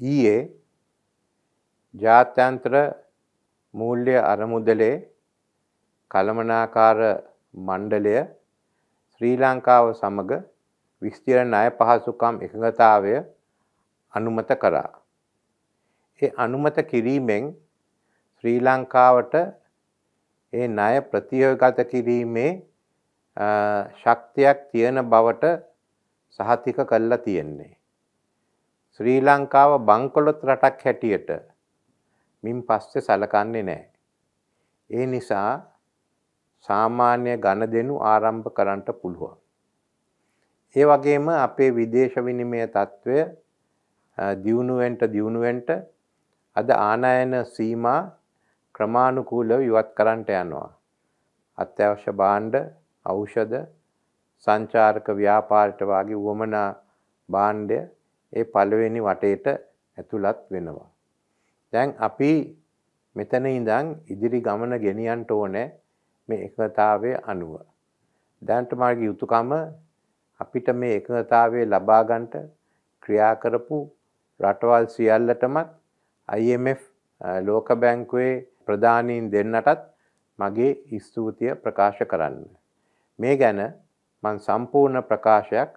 ඊයේ ජාත්‍යන්තර මූල්‍ය අරමුදලේ කළමනාකාර මණ්ඩලය ශ්‍රී ලංකාව සමග විස්තර ණය පහසුකම් එකඟතාවය අනුමත කරා. ඒ අනුමත කිරීමෙන් ශ්‍රී ලංකාවට ඒ ණය ප්‍රතියෝගත කිරීමේ ශක්තියක් තියෙන බවට සහතික කළා තියෙන්නේ. ශ්‍රී ලංකාව බංකොලොත් රටක් හැටියට මින් පස්සේ සැලකන්නේ නැහැ. ඒ නිසා සාමාන්‍ය ඝනදෙනු ආරම්භ කරන්නට පුළුවන්. ඒ වගේම අපේ විදේශ විනිමය తত্ত্বය දියුණුවෙන්ට දියුණුවෙන්ට අද ආනයන සීමා ක්‍රමානුකූලව ඉවත් කරන්නට යනවා. අත්‍යවශ්‍ය භාණ්ඩ, ඖෂධ, සංචාරක ව්‍යාපාරට වාගේ වමනා භාණ්ඩය ඒ පළවෙනි වටේට ඇතුළත් වෙනවා. දැන් අපි මෙතන ඉඳන් ඉදිරි ගමන ගෙනියන්න ඕනේ මේ එකතාවයේ අනුව. දැනට මාගේ යුතුයකම අපිට මේ එකතාවයේ ලබා ගන්නට ක්‍රියා කරපු රටවල් සියල්ලටමත් IMF ලෝක බැංකුවේ ප්‍රධානීන් දෙන්නටත් මගේ ස්තුතිය ප්‍රකාශ කරන්න. මේ ගැන මං සම්පූර්ණ ප්‍රකාශයක්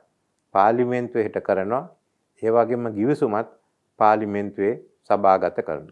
පාර්ලිමේන්තුවේ හිට කරනවා ඒ වගේම ගිවිසුමත් පාර්ලිමේන්තුවේ සභාගත කරනවා.